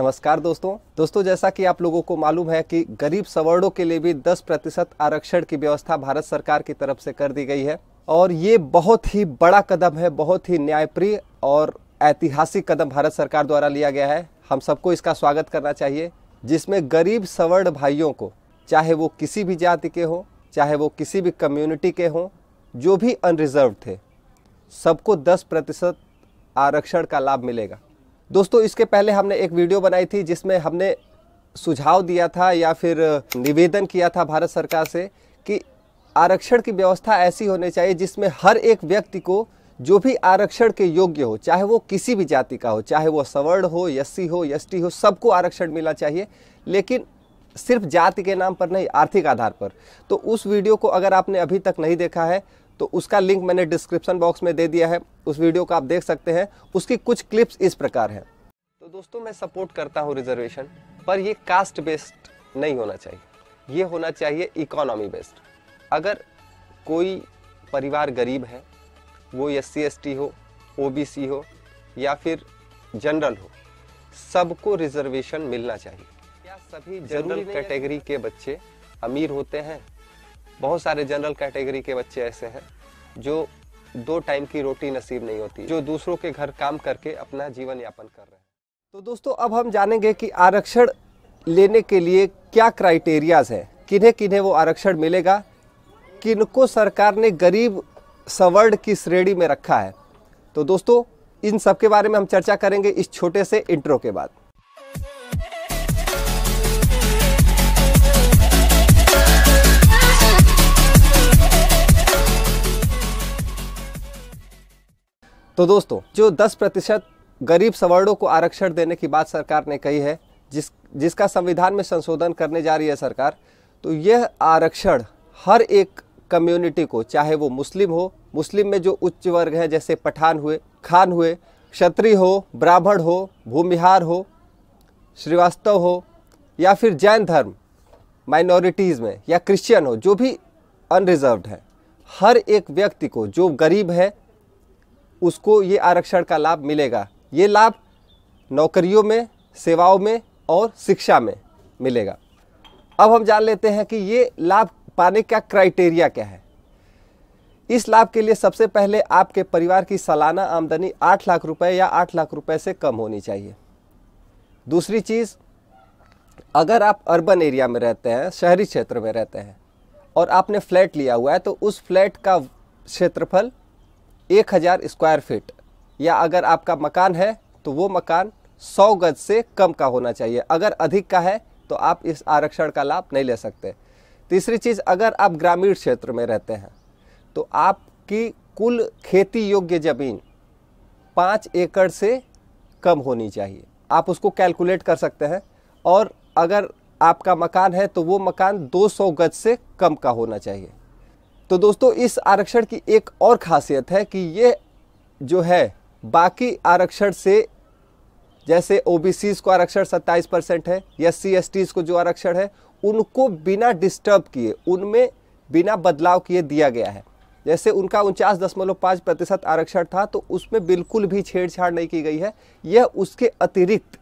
नमस्कार दोस्तों दोस्तों जैसा कि आप लोगों को मालूम है कि गरीब सवर्णों के लिए भी 10 प्रतिशत आरक्षण की व्यवस्था भारत सरकार की तरफ से कर दी गई है और ये बहुत ही बड़ा कदम है बहुत ही न्यायप्रिय और ऐतिहासिक कदम भारत सरकार द्वारा लिया गया है हम सबको इसका स्वागत करना चाहिए जिसमें गरीब सवर्ण भाइयों को चाहे वो किसी भी जाति के हों चाहे वो किसी भी कम्युनिटी के हों जो भी अनरिजर्व थे सबको दस प्रतिशत आरक्षण का लाभ मिलेगा दोस्तों इसके पहले हमने एक वीडियो बनाई थी जिसमें हमने सुझाव दिया था या फिर निवेदन किया था भारत सरकार से कि आरक्षण की व्यवस्था ऐसी होनी चाहिए जिसमें हर एक व्यक्ति को जो भी आरक्षण के योग्य हो चाहे वो किसी भी जाति का हो चाहे वो सवर्ण हो यस्सी हो यस्टी हो सबको आरक्षण मिलना चाहिए लेकिन सिर्फ जाति के नाम पर नहीं आर्थिक आधार पर तो उस वीडियो को अगर आपने अभी तक नहीं देखा है तो उसका लिंक मैंने डिस्क्रिप्शन बॉक्स में दे दिया है उस वीडियो को आप देख सकते हैं उसकी कुछ क्लिप्स इस प्रकार हैं तो दोस्तों मैं सपोर्ट करता हूँ रिजर्वेशन पर ये कास्ट बेस्ड नहीं होना चाहिए ये होना चाहिए इकोनॉमी बेस्ड अगर कोई परिवार गरीब है वो एस सी हो ओ हो या फिर जनरल हो सबको रिजर्वेशन मिलना चाहिए क्या सभी जनरल कैटेगरी के बच्चे अमीर होते हैं बहुत सारे जनरल कैटेगरी के बच्चे ऐसे हैं जो दो टाइम की रोटी नसीब नहीं होती जो दूसरों के घर काम करके अपना जीवन यापन कर रहे हैं तो दोस्तों अब हम जानेंगे कि आरक्षण लेने के लिए क्या क्राइटेरियाज हैं किन्हें किन्हें वो आरक्षण मिलेगा किनको सरकार ने गरीब सवर्ण की श्रेणी में रखा है तो दोस्तों इन सब के बारे में हम चर्चा करेंगे इस छोटे से इंट्रो के बाद तो दोस्तों जो 10 प्रतिशत गरीब सवर्णों को आरक्षण देने की बात सरकार ने कही है जिस जिसका संविधान में संशोधन करने जा रही है सरकार तो यह आरक्षण हर एक कम्युनिटी को चाहे वो मुस्लिम हो मुस्लिम में जो उच्च वर्ग है जैसे पठान हुए खान हुए क्षत्रिय हो ब्राह्मण हो भूमिहार हो श्रीवास्तव हो या फिर जैन धर्म माइनॉरिटीज़ में या क्रिश्चियन हो जो भी अनरिजर्व्ड है हर एक व्यक्ति को जो गरीब है उसको ये आरक्षण का लाभ मिलेगा ये लाभ नौकरियों में सेवाओं में और शिक्षा में मिलेगा अब हम जान लेते हैं कि ये लाभ पाने का क्राइटेरिया क्या है इस लाभ के लिए सबसे पहले आपके परिवार की सालाना आमदनी आठ लाख रुपए या आठ लाख रुपए से कम होनी चाहिए दूसरी चीज़ अगर आप अर्बन एरिया में रहते हैं शहरी क्षेत्र में रहते हैं और आपने फ्लैट लिया हुआ है तो उस फ्लैट का क्षेत्रफल एक हज़ार स्क्वायर फीट या अगर आपका मकान है तो वो मकान सौ गज से कम का होना चाहिए अगर अधिक का है तो आप इस आरक्षण का लाभ नहीं ले सकते तीसरी चीज़ अगर आप ग्रामीण क्षेत्र में रहते हैं तो आपकी कुल खेती योग्य ज़मीन पाँच एकड़ से कम होनी चाहिए आप उसको कैलकुलेट कर सकते हैं और अगर आपका मकान है तो वो मकान 200 गज से कम का होना चाहिए तो दोस्तों इस आरक्षण की एक और खासियत है कि ये जो है बाकी आरक्षण से जैसे ओ को आरक्षण 27 परसेंट है या सी एस को जो आरक्षण है उनको बिना डिस्टर्ब किए उनमें बिना बदलाव किए दिया गया है जैसे उनका उनचास दशमलव पाँच प्रतिशत आरक्षण था तो उसमें बिल्कुल भी छेड़छाड़ नहीं की गई है यह उसके अतिरिक्त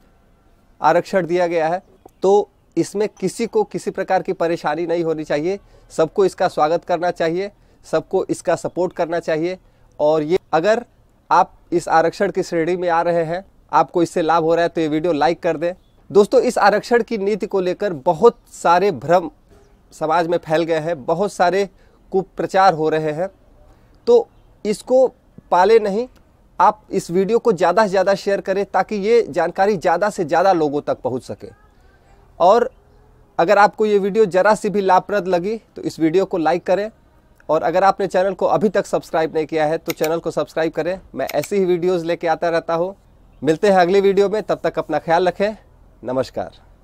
आरक्षण दिया गया है तो इसमें किसी को किसी प्रकार की परेशानी नहीं होनी चाहिए सबको इसका स्वागत करना चाहिए सबको इसका सपोर्ट करना चाहिए और ये अगर आप इस आरक्षण की श्रेणी में आ रहे हैं आपको इससे लाभ हो रहा है तो ये वीडियो लाइक कर दें दोस्तों इस आरक्षण की नीति को लेकर बहुत सारे भ्रम समाज में फैल गए हैं बहुत सारे कुप्रचार हो रहे हैं तो इसको पाले नहीं आप इस वीडियो को ज़्यादा से ज़्यादा शेयर करें ताकि ये जानकारी ज़्यादा से ज़्यादा लोगों तक पहुँच सके और अगर आपको ये वीडियो ज़रा सी भी लाभप्रद लगी तो इस वीडियो को लाइक करें और अगर आपने चैनल को अभी तक सब्सक्राइब नहीं किया है तो चैनल को सब्सक्राइब करें मैं ऐसी ही वीडियोज़ लेके आता रहता हूँ मिलते हैं अगली वीडियो में तब तक अपना ख्याल रखें नमस्कार